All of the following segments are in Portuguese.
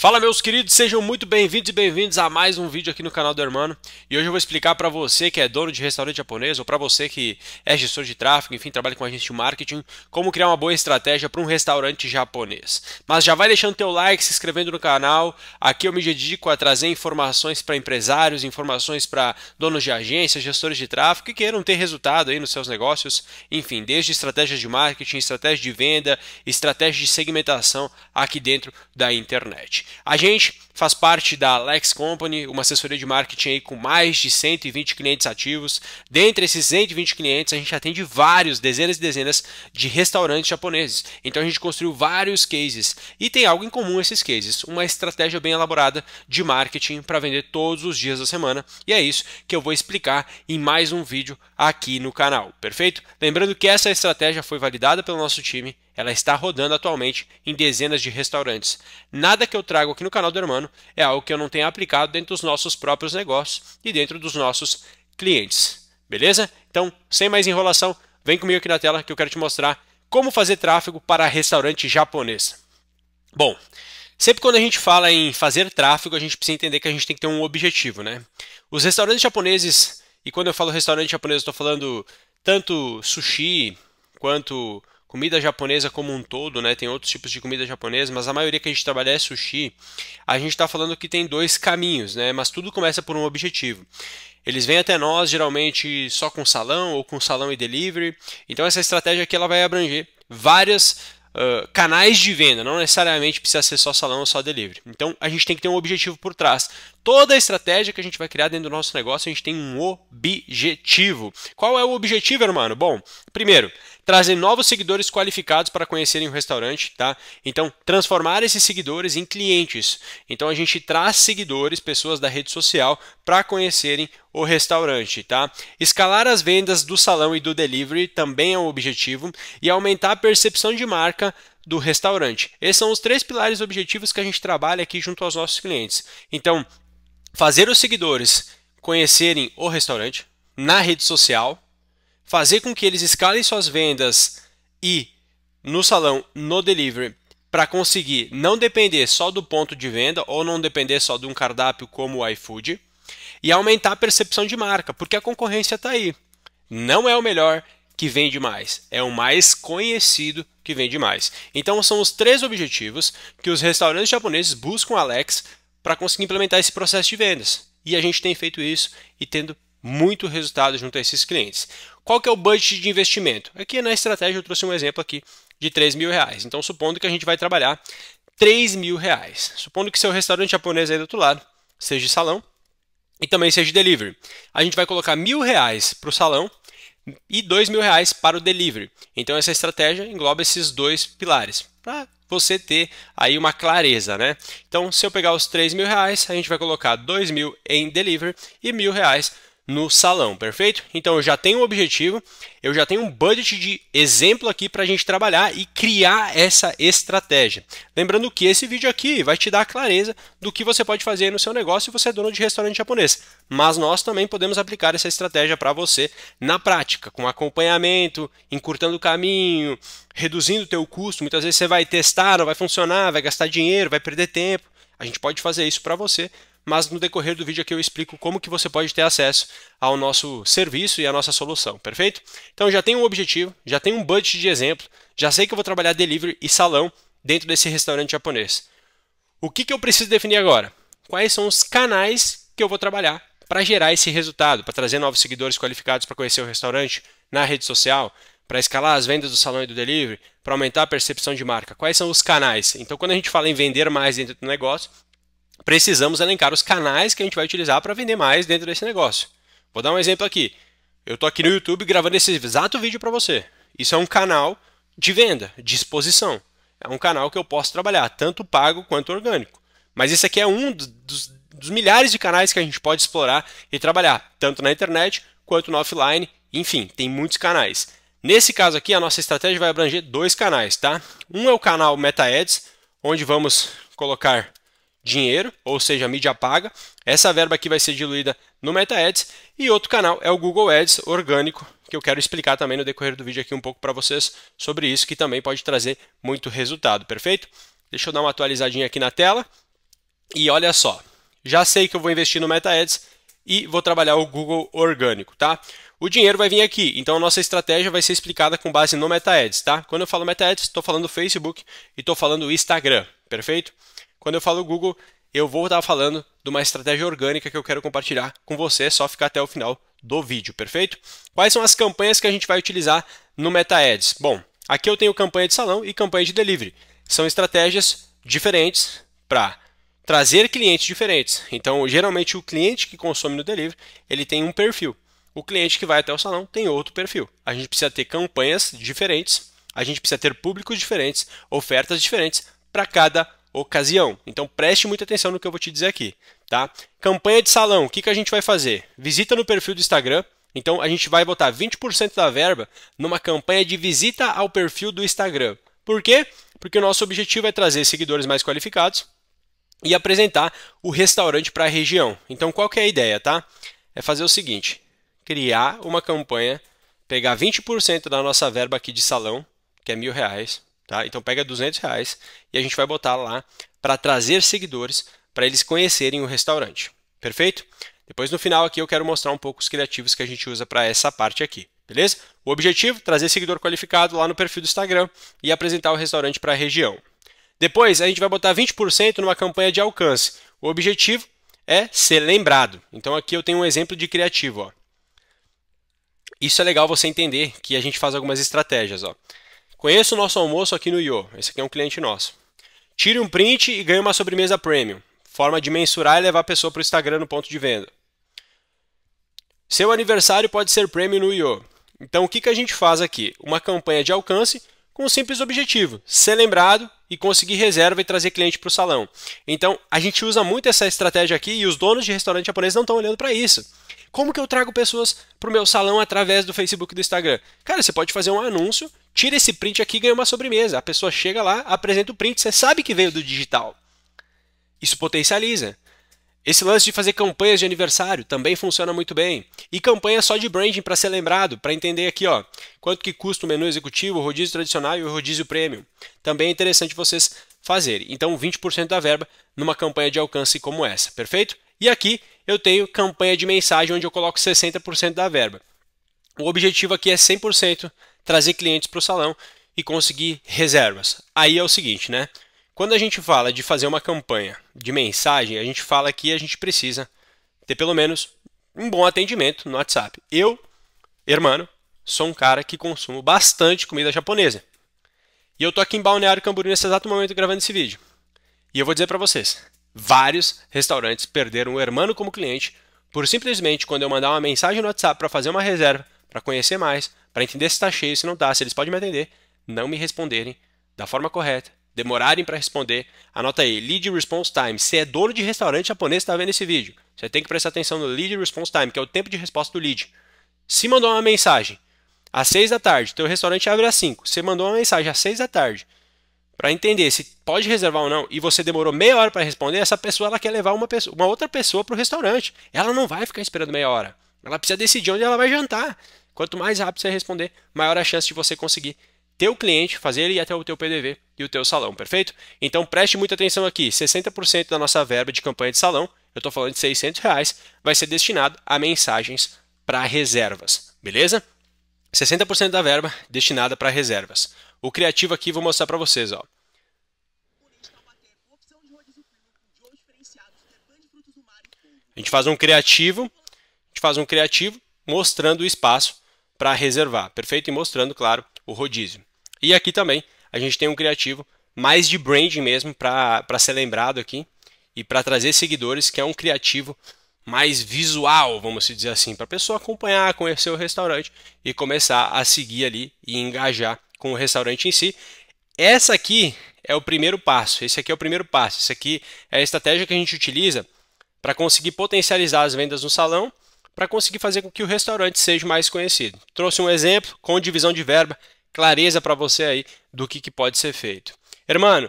Fala meus queridos, sejam muito bem-vindos e bem-vindos a mais um vídeo aqui no canal do Hermano. E hoje eu vou explicar para você que é dono de restaurante japonês ou para você que é gestor de tráfego, enfim, trabalha com agente de marketing, como criar uma boa estratégia para um restaurante japonês. Mas já vai deixando teu like, se inscrevendo no canal. Aqui eu me dedico a trazer informações para empresários, informações para donos de agências, gestores de tráfego que queiram ter resultado aí nos seus negócios, enfim, desde estratégias de marketing, estratégia de venda, estratégia de segmentação aqui dentro da internet. A gente faz parte da Alex Company, uma assessoria de marketing aí com mais de 120 clientes ativos. Dentre esses 120 clientes, a gente atende vários, dezenas e dezenas de restaurantes japoneses. Então a gente construiu vários cases e tem algo em comum esses cases, uma estratégia bem elaborada de marketing para vender todos os dias da semana. E é isso que eu vou explicar em mais um vídeo aqui no canal, perfeito? Lembrando que essa estratégia foi validada pelo nosso time, ela está rodando atualmente em dezenas de restaurantes. Nada que eu trago aqui no canal do Hermano ano é algo que eu não tenho aplicado dentro dos nossos próprios negócios e dentro dos nossos clientes. Beleza? Então, sem mais enrolação, vem comigo aqui na tela que eu quero te mostrar como fazer tráfego para restaurante japonês. Bom, Sempre quando a gente fala em fazer tráfego, a gente precisa entender que a gente tem que ter um objetivo, né? Os restaurantes japoneses, e quando eu falo restaurante japonês, estou falando tanto sushi quanto comida japonesa como um todo, né? Tem outros tipos de comida japonesa, mas a maioria que a gente trabalha é sushi. A gente está falando que tem dois caminhos, né? Mas tudo começa por um objetivo. Eles vêm até nós geralmente só com salão ou com salão e delivery. Então essa estratégia aqui ela vai abranger várias Uh, canais de venda, não necessariamente precisa ser só salão ou só delivery. Então a gente tem que ter um objetivo por trás. Toda estratégia que a gente vai criar dentro do nosso negócio, a gente tem um objetivo. Qual é o objetivo, irmão? Bom, primeiro, trazem novos seguidores qualificados para conhecerem o restaurante, tá? Então, transformar esses seguidores em clientes. Então, a gente traz seguidores, pessoas da rede social, para conhecerem o restaurante, tá? Escalar as vendas do salão e do delivery também é um objetivo e aumentar a percepção de marca do restaurante. Esses são os três pilares objetivos que a gente trabalha aqui junto aos nossos clientes. Então, fazer os seguidores conhecerem o restaurante na rede social, fazer com que eles escalem suas vendas e no salão, no delivery, para conseguir não depender só do ponto de venda ou não depender só de um cardápio como o iFood e aumentar a percepção de marca, porque a concorrência está aí. Não é o melhor que vende mais, é o mais conhecido que vende mais. Então são os três objetivos que os restaurantes japoneses buscam Alex para conseguir implementar esse processo de vendas. E a gente tem feito isso e tendo muito resultado junto a esses clientes. Qual que é o budget de investimento? Aqui na estratégia eu trouxe um exemplo aqui de 3 mil reais. Então, supondo que a gente vai trabalhar 3 mil reais. Supondo que seu restaurante japonês aí do outro lado seja salão e também seja delivery. A gente vai colocar mil reais para o salão e dois mil reais para o delivery. Então essa estratégia engloba esses dois pilares para você ter aí uma clareza, né? Então se eu pegar os três mil reais, a gente vai colocar dois mil em delivery e mil reais no salão, perfeito? Então eu já tenho um objetivo, eu já tenho um budget de exemplo aqui para a gente trabalhar e criar essa estratégia. Lembrando que esse vídeo aqui vai te dar clareza do que você pode fazer no seu negócio se você é dono de restaurante japonês, mas nós também podemos aplicar essa estratégia para você na prática, com acompanhamento, encurtando o caminho, reduzindo o teu custo. Muitas vezes você vai testar, não vai funcionar, vai gastar dinheiro, vai perder tempo. A gente pode fazer isso para você mas no decorrer do vídeo aqui eu explico como que você pode ter acesso ao nosso serviço e à nossa solução, perfeito? Então já tem um objetivo, já tem um budget de exemplo, já sei que eu vou trabalhar delivery e salão dentro desse restaurante japonês. O que, que eu preciso definir agora? Quais são os canais que eu vou trabalhar para gerar esse resultado, para trazer novos seguidores qualificados para conhecer o restaurante na rede social, para escalar as vendas do salão e do delivery, para aumentar a percepção de marca? Quais são os canais? Então, quando a gente fala em vender mais dentro do negócio, precisamos elencar os canais que a gente vai utilizar para vender mais dentro desse negócio. Vou dar um exemplo aqui. Eu estou aqui no YouTube gravando esse exato vídeo para você. Isso é um canal de venda, de exposição. É um canal que eu posso trabalhar, tanto pago quanto orgânico. Mas esse aqui é um dos, dos milhares de canais que a gente pode explorar e trabalhar, tanto na internet quanto no offline. Enfim, tem muitos canais. Nesse caso aqui, a nossa estratégia vai abranger dois canais, tá? Um é o canal Meta Ads, onde vamos colocar dinheiro, ou seja, mídia paga. Essa verba aqui vai ser diluída no Meta Ads. E outro canal é o Google Ads orgânico, que eu quero explicar também no decorrer do vídeo aqui um pouco para vocês sobre isso, que também pode trazer muito resultado, perfeito? Deixa eu dar uma atualizadinha aqui na tela. E olha só, já sei que eu vou investir no Meta Ads e vou trabalhar o Google orgânico, tá? O dinheiro vai vir aqui, então a nossa estratégia vai ser explicada com base no Meta Ads, tá? Quando eu falo Meta Ads, estou falando Facebook e estou falando Instagram, perfeito? Quando eu falo Google, eu vou estar falando de uma estratégia orgânica que eu quero compartilhar com você, é só ficar até o final do vídeo, perfeito? Quais são as campanhas que a gente vai utilizar no Meta Ads? Bom, aqui eu tenho campanha de salão e campanha de delivery. São estratégias diferentes para trazer clientes diferentes. Então, geralmente o cliente que consome no delivery, ele tem um perfil. O cliente que vai até o salão tem outro perfil. A gente precisa ter campanhas diferentes, a gente precisa ter públicos diferentes, ofertas diferentes para cada ocasião. Então preste muita atenção no que eu vou te dizer aqui, tá? Campanha de salão, o que, que a gente vai fazer? Visita no perfil do Instagram. Então a gente vai botar 20% da verba numa campanha de visita ao perfil do Instagram. Por quê? Porque o nosso objetivo é trazer seguidores mais qualificados e apresentar o restaurante para a região. Então qual que é a ideia, tá? É fazer o seguinte, criar uma campanha, pegar 20% da nossa verba aqui de salão, que é mil reais, Tá? Então pega 200 reais e a gente vai botar lá para trazer seguidores para eles conhecerem o restaurante. Perfeito? Depois no final aqui eu quero mostrar um pouco os criativos que a gente usa para essa parte aqui, beleza? O objetivo, trazer seguidor qualificado lá no perfil do Instagram e apresentar o restaurante para a região. Depois a gente vai botar 20% numa campanha de alcance. O objetivo é ser lembrado. Então aqui eu tenho um exemplo de criativo. Ó. Isso é legal você entender que a gente faz algumas estratégias. Ó. Conheça o nosso almoço aqui no IO. Esse aqui é um cliente nosso. Tire um print e ganhe uma sobremesa premium. Forma de mensurar e levar a pessoa para o Instagram no ponto de venda. Seu aniversário pode ser premium no IO. Então o que, que a gente faz aqui? Uma campanha de alcance com um simples objetivo: ser lembrado e conseguir reserva e trazer cliente para o salão. Então, a gente usa muito essa estratégia aqui e os donos de restaurante japonês não estão olhando para isso. Como que eu trago pessoas para o meu salão através do Facebook e do Instagram? Cara, você pode fazer um anúncio tira esse print aqui e ganha uma sobremesa. A pessoa chega lá, apresenta o print, você sabe que veio do digital. Isso potencializa. Esse lance de fazer campanhas de aniversário também funciona muito bem. E campanha só de branding para ser lembrado, para entender aqui, ó, quanto que custa o menu executivo, o rodízio tradicional e o rodízio premium. Também é interessante vocês fazerem. Então, 20% da verba numa campanha de alcance como essa, perfeito? E aqui eu tenho campanha de mensagem onde eu coloco 60% da verba. O objetivo aqui é 100% trazer clientes para o salão e conseguir reservas. Aí é o seguinte, né? Quando a gente fala de fazer uma campanha de mensagem, a gente fala que a gente precisa ter pelo menos um bom atendimento no WhatsApp. Eu, hermano, sou um cara que consumo bastante comida japonesa. E eu tô aqui em Balneário Camboriú nesse exato momento gravando esse vídeo. E eu vou dizer para vocês, vários restaurantes perderam o hermano como cliente por simplesmente quando eu mandar uma mensagem no WhatsApp para fazer uma reserva, para conhecer mais, para entender se está cheio, se não está, se eles podem me atender, não me responderem da forma correta, demorarem para responder. Anota aí, lead response time. Se é dono de restaurante japonês está vendo esse vídeo, você tem que prestar atenção no lead response time, que é o tempo de resposta do lead. Se mandou uma mensagem às 6 da tarde, teu restaurante abre às 5, você mandou uma mensagem às 6 da tarde, para entender se pode reservar ou não, e você demorou meia hora para responder, essa pessoa ela quer levar uma, pessoa, uma outra pessoa para o restaurante. Ela não vai ficar esperando meia hora. Ela precisa decidir onde ela vai jantar. Quanto mais rápido você responder, maior a chance de você conseguir ter o cliente, fazer ele ir até o teu PDV e o teu salão, perfeito? Então preste muita atenção aqui, 60% da nossa verba de campanha de salão, eu estou falando de 600 reais, vai ser destinado a mensagens para reservas, beleza? 60% da verba destinada para reservas. O criativo aqui vou mostrar para vocês, ó. A gente faz um criativo, a gente faz um criativo mostrando o espaço para reservar, perfeito? E mostrando, claro, o rodízio. E aqui também a gente tem um criativo mais de branding mesmo para ser lembrado aqui e para trazer seguidores, que é um criativo mais visual, vamos dizer assim, para a pessoa acompanhar, conhecer o restaurante e começar a seguir ali e engajar com o restaurante em si. Essa aqui é o primeiro passo, esse aqui é o primeiro passo, esse aqui é a estratégia que a gente utiliza para conseguir potencializar as vendas no salão para conseguir fazer com que o restaurante seja mais conhecido. Trouxe um exemplo com divisão de verba, clareza para você aí do que, que pode ser feito. Hermano,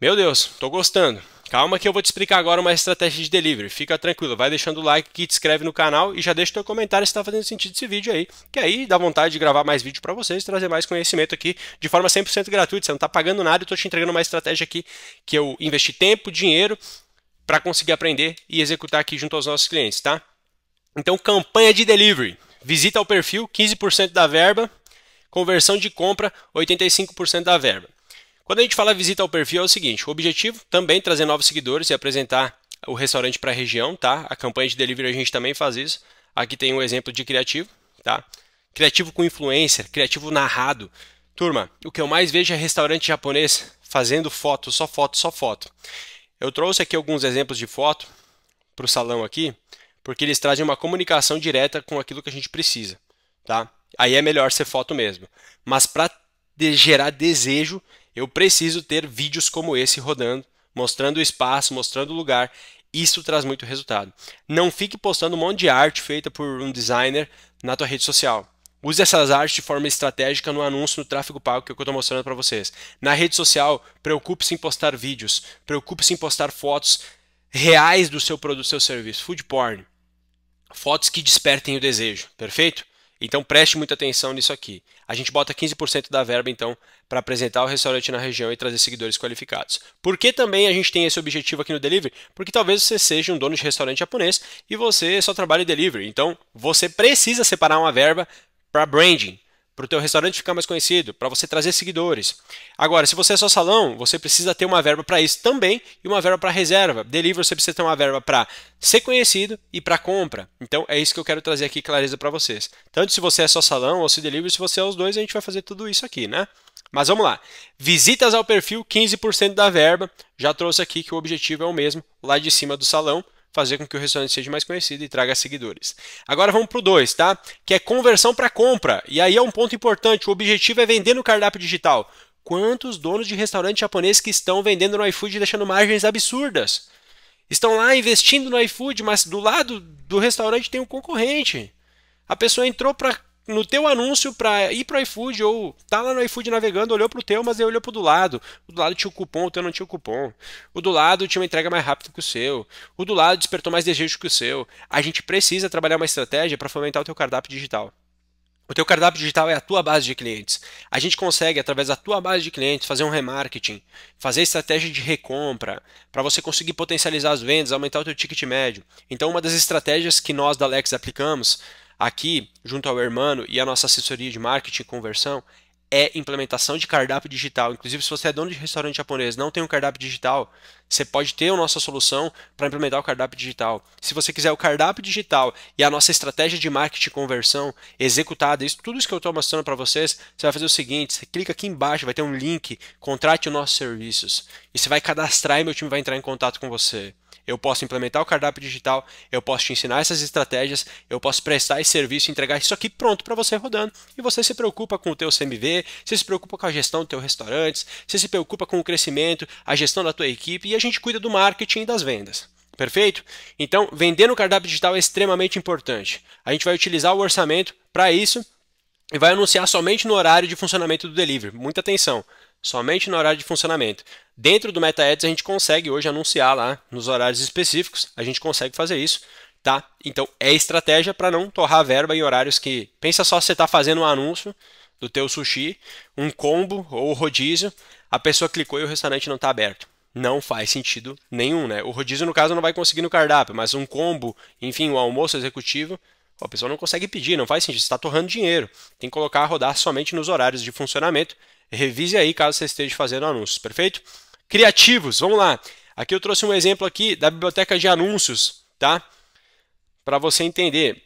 meu Deus, estou gostando. Calma que eu vou te explicar agora uma estratégia de delivery. Fica tranquilo, vai deixando o like que te inscreve no canal e já deixa teu comentário se está fazendo sentido esse vídeo aí, que aí dá vontade de gravar mais vídeo para vocês, trazer mais conhecimento aqui de forma 100% gratuita. Você não está pagando nada, eu estou te entregando uma estratégia aqui que eu investi tempo, dinheiro para conseguir aprender e executar aqui junto aos nossos clientes, tá? Então, campanha de delivery. Visita ao perfil, 15% da verba. Conversão de compra, 85% da verba. Quando a gente fala visita ao perfil, é o seguinte: o objetivo também trazer novos seguidores e apresentar o restaurante para a região, tá? A campanha de delivery a gente também faz isso. Aqui tem um exemplo de criativo, tá? Criativo com influencer, criativo narrado. Turma, o que eu mais vejo é restaurante japonês fazendo foto, só foto, só foto. Eu trouxe aqui alguns exemplos de foto para o salão aqui porque eles trazem uma comunicação direta com aquilo que a gente precisa, tá? Aí é melhor ser foto mesmo. Mas para de gerar desejo, eu preciso ter vídeos como esse rodando, mostrando o espaço, mostrando o lugar. Isso traz muito resultado. Não fique postando um monte de arte feita por um designer na tua rede social. Use essas artes de forma estratégica no anúncio no tráfego pago que é eu estou mostrando para vocês. Na rede social, preocupe-se em postar vídeos, preocupe-se em postar fotos reais do seu produto, seu serviço, food porn fotos que despertem o desejo, perfeito? Então preste muita atenção nisso aqui. A gente bota 15% da verba então para apresentar o restaurante na região e trazer seguidores qualificados. Por que também a gente tem esse objetivo aqui no delivery? Porque talvez você seja um dono de restaurante japonês e você só trabalha em delivery. Então você precisa separar uma verba para branding para o teu restaurante ficar mais conhecido, para você trazer seguidores. Agora, se você é só salão, você precisa ter uma verba para isso também e uma verba para reserva. Delivery você precisa ter uma verba para ser conhecido e para compra. Então é isso que eu quero trazer aqui clareza para vocês. Tanto se você é só salão ou se delivery, se você é os dois, a gente vai fazer tudo isso aqui, né? Mas vamos lá. Visitas ao perfil, 15% da verba. Já trouxe aqui que o objetivo é o mesmo, lá de cima do salão fazer com que o restaurante seja mais conhecido e traga seguidores. Agora vamos para o 2, tá? Que é conversão para compra. E aí é um ponto importante, o objetivo é vender no cardápio digital. Quantos donos de restaurante japonês que estão vendendo no iFood deixando margens absurdas? Estão lá investindo no iFood, mas do lado do restaurante tem um concorrente. A pessoa entrou para no teu anúncio para ir para o iFood ou tá lá no iFood navegando, olhou para o teu, mas ele olhou o do lado. O do lado tinha o cupom, o teu não tinha o cupom. O do lado tinha uma entrega mais rápida que o seu. O do lado despertou mais desejo que o seu. A gente precisa trabalhar uma estratégia para fomentar o teu cardápio digital. O teu cardápio digital é a tua base de clientes. A gente consegue, através da tua base de clientes, fazer um remarketing, fazer estratégia de recompra, para você conseguir potencializar as vendas, aumentar o teu ticket médio. Então, uma das estratégias que nós da Lex aplicamos aqui, junto ao Hermano e a nossa assessoria de marketing e conversão, é implementação de cardápio digital. Inclusive, se você é dono de restaurante japonês não tem um cardápio digital, você pode ter a nossa solução para implementar o cardápio digital. Se você quiser o cardápio digital e a nossa estratégia de marketing e conversão executada, isso tudo isso que eu estou mostrando para vocês, você vai fazer o seguinte: você clica aqui embaixo, vai ter um link, contrate os nossos serviços. E você vai cadastrar e meu time vai entrar em contato com você. Eu posso implementar o cardápio digital, eu posso te ensinar essas estratégias, eu posso prestar esse serviço, entregar isso aqui pronto para você rodando. E você se preocupa com o teu CMV, você se preocupa com a gestão do teu restaurante, você se preocupa com o crescimento, a gestão da tua equipe e a gente cuida do marketing e das vendas. Perfeito? Então, vender no cardápio digital é extremamente importante. A gente vai utilizar o orçamento para isso e vai anunciar somente no horário de funcionamento do delivery. Muita atenção somente no horário de funcionamento. Dentro do Ads a gente consegue hoje anunciar lá nos horários específicos, a gente consegue fazer isso, tá? Então é estratégia para não torrar verba em horários que pensa só você está fazendo um anúncio do teu sushi, um combo ou rodízio, a pessoa clicou e o restaurante não está aberto. Não faz sentido nenhum, né? O rodízio no caso não vai conseguir no cardápio, mas um combo, enfim, o um almoço executivo a pessoa não consegue pedir, não faz sentido, está torrando dinheiro. Tem que colocar a rodar somente nos horários de funcionamento Revise aí caso você esteja fazendo anúncios, perfeito? Criativos, vamos lá. Aqui eu trouxe um exemplo aqui da biblioteca de anúncios, tá? Para você entender.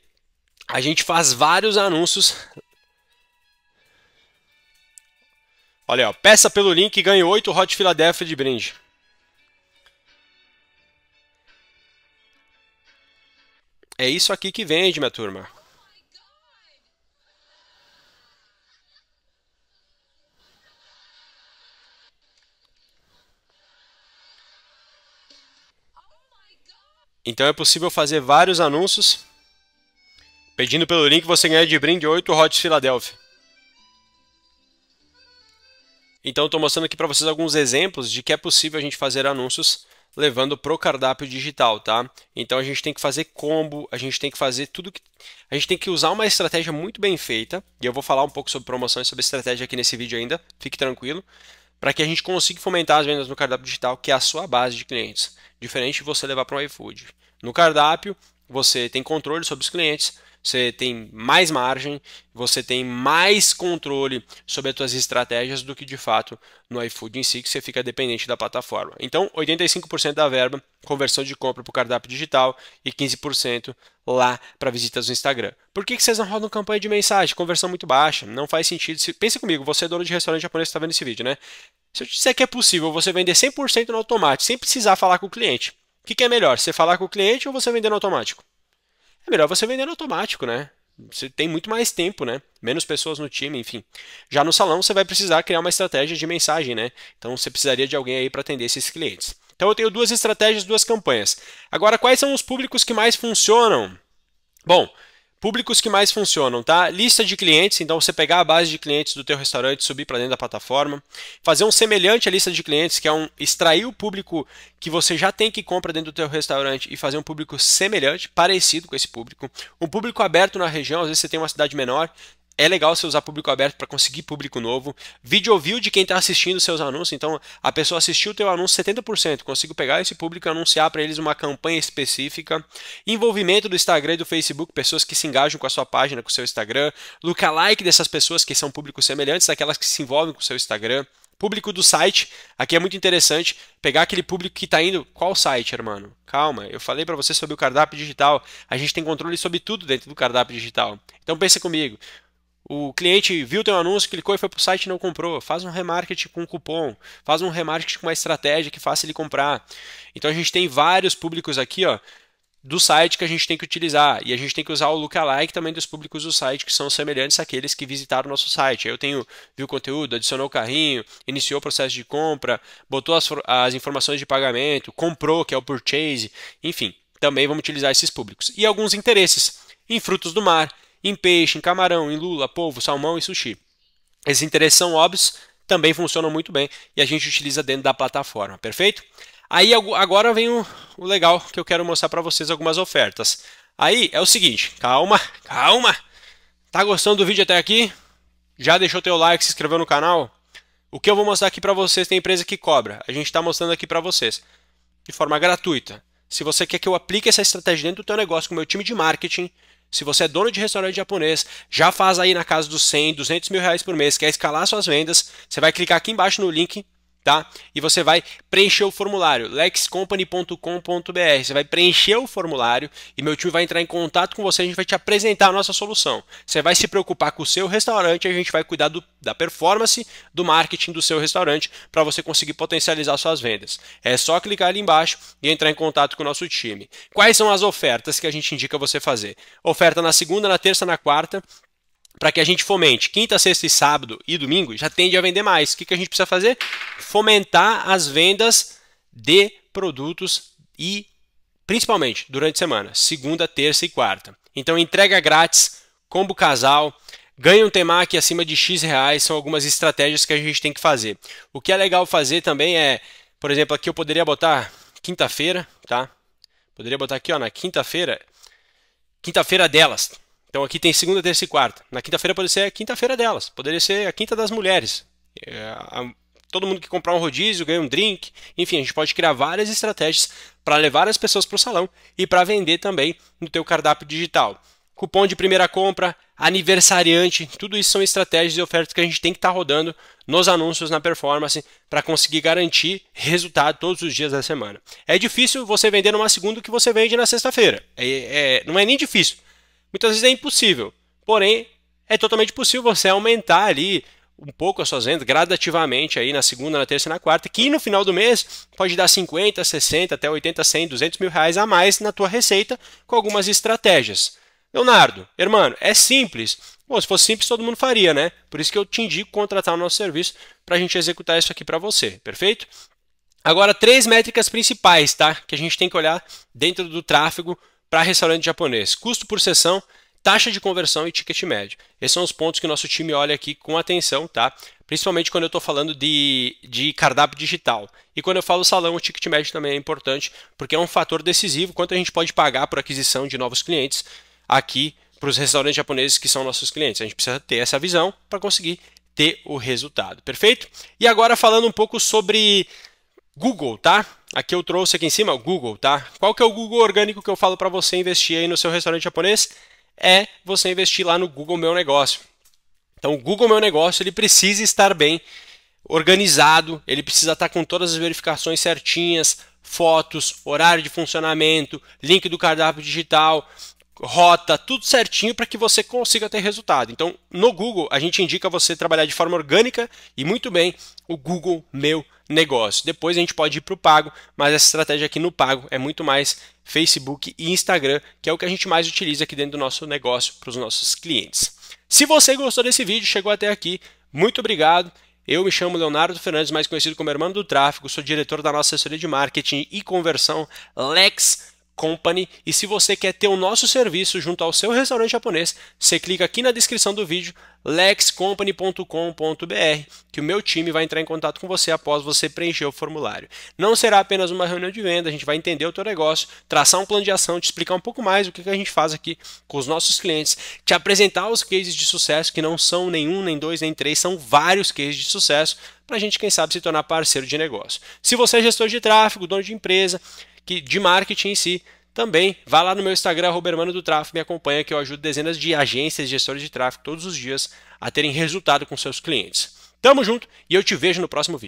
A gente faz vários anúncios. Olha, ó, peça pelo link e ganhe 8 Hot Philadelphia de brinde. É isso aqui que vende, minha turma. Então é possível fazer vários anúncios pedindo pelo link você ganha de brinde 8 hotes Philadelphia. Então estou mostrando aqui para vocês alguns exemplos de que é possível a gente fazer anúncios levando pro cardápio digital, tá? Então a gente tem que fazer combo, a gente tem que fazer tudo que a gente tem que usar uma estratégia muito bem feita, e eu vou falar um pouco sobre promoções, sobre estratégia aqui nesse vídeo ainda. Fique tranquilo para que a gente consiga fomentar as vendas no cardápio digital, que é a sua base de clientes, diferente de você levar para o iFood. No cardápio, você tem controle sobre os clientes, você tem mais margem, você tem mais controle sobre as suas estratégias do que de fato no iFood em si, que você fica dependente da plataforma. Então, 85% da verba, conversão de compra para o cardápio digital e 15% lá para visitas no Instagram. Por que, que vocês não rodam campanha de mensagem? Conversão muito baixa, não faz sentido. Se, pense comigo, você é dono de restaurante japonês que está vendo esse vídeo, né? Se eu te disser que é possível você vender 100% no automático, sem precisar falar com o cliente, o que, que é melhor, você falar com o cliente ou você vender no automático? é melhor você vender no automático, né? Você tem muito mais tempo, né? Menos pessoas no time, enfim. Já no salão você vai precisar criar uma estratégia de mensagem, né? Então você precisaria de alguém aí para atender esses clientes. Então eu tenho duas estratégias, duas campanhas. Agora, quais são os públicos que mais funcionam? Bom, Públicos que mais funcionam, tá? Lista de clientes, então você pegar a base de clientes do teu restaurante, subir para dentro da plataforma, fazer um semelhante à lista de clientes, que é um extrair o público que você já tem que compra dentro do teu restaurante e fazer um público semelhante, parecido com esse público. Um público aberto na região, às vezes você tem uma cidade menor, é legal você usar público aberto para conseguir público novo. Video view de quem está assistindo seus anúncios. Então, a pessoa assistiu o teu anúncio 70%. Consigo pegar esse público e anunciar para eles uma campanha específica. Envolvimento do Instagram e do Facebook. Pessoas que se engajam com a sua página, com o seu Instagram. Lookalike dessas pessoas que são públicos semelhantes daquelas que se envolvem com o seu Instagram. Público do site. Aqui é muito interessante pegar aquele público que está indo. Qual site, hermano? Calma, eu falei para você sobre o cardápio digital. A gente tem controle sobre tudo dentro do cardápio digital. Então pensa comigo. O cliente viu teu anúncio, clicou e foi para o site e não comprou. Faz um remarketing com cupom, faz um remarketing com uma estratégia que faça ele comprar. Então a gente tem vários públicos aqui, ó, do site que a gente tem que utilizar. E a gente tem que usar o lookalike também dos públicos do site que são semelhantes àqueles que visitaram o nosso site. Eu tenho viu conteúdo, adicionou o carrinho, iniciou o processo de compra, botou as, as informações de pagamento, comprou, que é o purchase, enfim. Também vamos utilizar esses públicos. E alguns interesses em frutos do mar, em peixe, em camarão, em lula, polvo, salmão e sushi. Esses interesses são óbvios, também funcionam muito bem e a gente utiliza dentro da plataforma, perfeito? Aí agora vem o, o legal que eu quero mostrar para vocês algumas ofertas. Aí é o seguinte, calma, calma. Tá gostando do vídeo até aqui? Já deixou teu like, se inscreveu no canal? O que eu vou mostrar aqui para vocês tem empresa que cobra. A gente está mostrando aqui para vocês de forma gratuita. Se você quer que eu aplique essa estratégia dentro do teu negócio com o meu time de marketing, se você é dono de restaurante japonês, já faz aí na casa dos 100, 200 mil reais por mês, quer escalar suas vendas, você vai clicar aqui embaixo no link tá? E você vai preencher o formulário, lexcompany.com.br. Você vai preencher o formulário e meu time vai entrar em contato com você, a gente vai te apresentar a nossa solução. Você vai se preocupar com o seu restaurante, a gente vai cuidar do, da performance do marketing do seu restaurante para você conseguir potencializar suas vendas. É só clicar ali embaixo e entrar em contato com o nosso time. Quais são as ofertas que a gente indica você fazer? Oferta na segunda, na terça, na quarta para que a gente fomente quinta, sexta e sábado e domingo, já tende a vender mais. O que, que a gente precisa fazer? Fomentar as vendas de produtos e principalmente durante a semana, segunda, terça e quarta. Então entrega grátis, combo casal, ganha um temac acima de X reais, são algumas estratégias que a gente tem que fazer. O que é legal fazer também é, por exemplo, aqui eu poderia botar quinta-feira, tá? Poderia botar aqui, ó, na quinta-feira, quinta-feira delas, então aqui tem segunda, terça e quarta. Na quinta-feira pode ser a quinta-feira delas, poderia ser a quinta das mulheres. É, a, todo mundo que comprar um rodízio ganha um drink. Enfim, a gente pode criar várias estratégias para levar as pessoas para o salão e para vender também no teu cardápio digital. Cupom de primeira compra, aniversariante, tudo isso são estratégias e ofertas que a gente tem que estar tá rodando nos anúncios, na performance, para conseguir garantir resultado todos os dias da semana. É difícil você vender numa segunda o que você vende na sexta-feira. É, é, não é nem difícil, Muitas vezes é impossível, porém é totalmente possível você aumentar ali um pouco as suas vendas gradativamente aí na segunda, na terça e na quarta, que no final do mês pode dar 50, 60, até 80, 100, 200 mil reais a mais na tua receita com algumas estratégias. Leonardo, irmão, é simples. Bom, se fosse simples todo mundo faria, né? Por isso que eu te indico contratar o nosso serviço para a gente executar isso aqui para você, perfeito? Agora, três métricas principais, tá? Que a gente tem que olhar dentro do tráfego para restaurante japonês. Custo por sessão, taxa de conversão e ticket médio. Esses são os pontos que o nosso time olha aqui com atenção, tá? Principalmente quando eu estou falando de, de cardápio digital. E quando eu falo salão, o ticket médio também é importante, porque é um fator decisivo quanto a gente pode pagar por aquisição de novos clientes aqui para os restaurantes japoneses que são nossos clientes. A gente precisa ter essa visão para conseguir ter o resultado, perfeito? E agora falando um pouco sobre Google, tá? Aqui eu trouxe aqui em cima o Google, tá? Qual que é o Google orgânico que eu falo para você investir aí no seu restaurante japonês? É você investir lá no Google Meu Negócio. Então, o Google Meu Negócio, ele precisa estar bem organizado, ele precisa estar com todas as verificações certinhas, fotos, horário de funcionamento, link do cardápio digital, rota, tudo certinho para que você consiga ter resultado. Então, no Google, a gente indica você trabalhar de forma orgânica e muito bem o Google Meu negócio. Depois a gente pode ir para o pago, mas essa estratégia aqui no pago é muito mais Facebook e Instagram, que é o que a gente mais utiliza aqui dentro do nosso negócio para os nossos clientes. Se você gostou desse vídeo, chegou até aqui, muito obrigado. Eu me chamo Leonardo Fernandes, mais conhecido como Hermano do Tráfego, sou diretor da nossa assessoria de marketing e conversão Lex Company. E se você quer ter o nosso serviço junto ao seu restaurante japonês, você clica aqui na descrição do vídeo, lexcompany.com.br, que o meu time vai entrar em contato com você após você preencher o formulário. Não será apenas uma reunião de venda, a gente vai entender o teu negócio, traçar um plano de ação, te explicar um pouco mais o que a gente faz aqui com os nossos clientes, te apresentar os cases de sucesso, que não são nenhum, nem dois, nem três, são vários cases de sucesso, para a gente, quem sabe, se tornar parceiro de negócio. Se você é gestor de tráfego, dono de empresa, que de marketing em si também. Vá lá no meu Instagram, Robermano do Tráfego, me acompanha que eu ajudo dezenas de agências e gestores de tráfego todos os dias a terem resultado com seus clientes. Tamo junto e eu te vejo no próximo vídeo.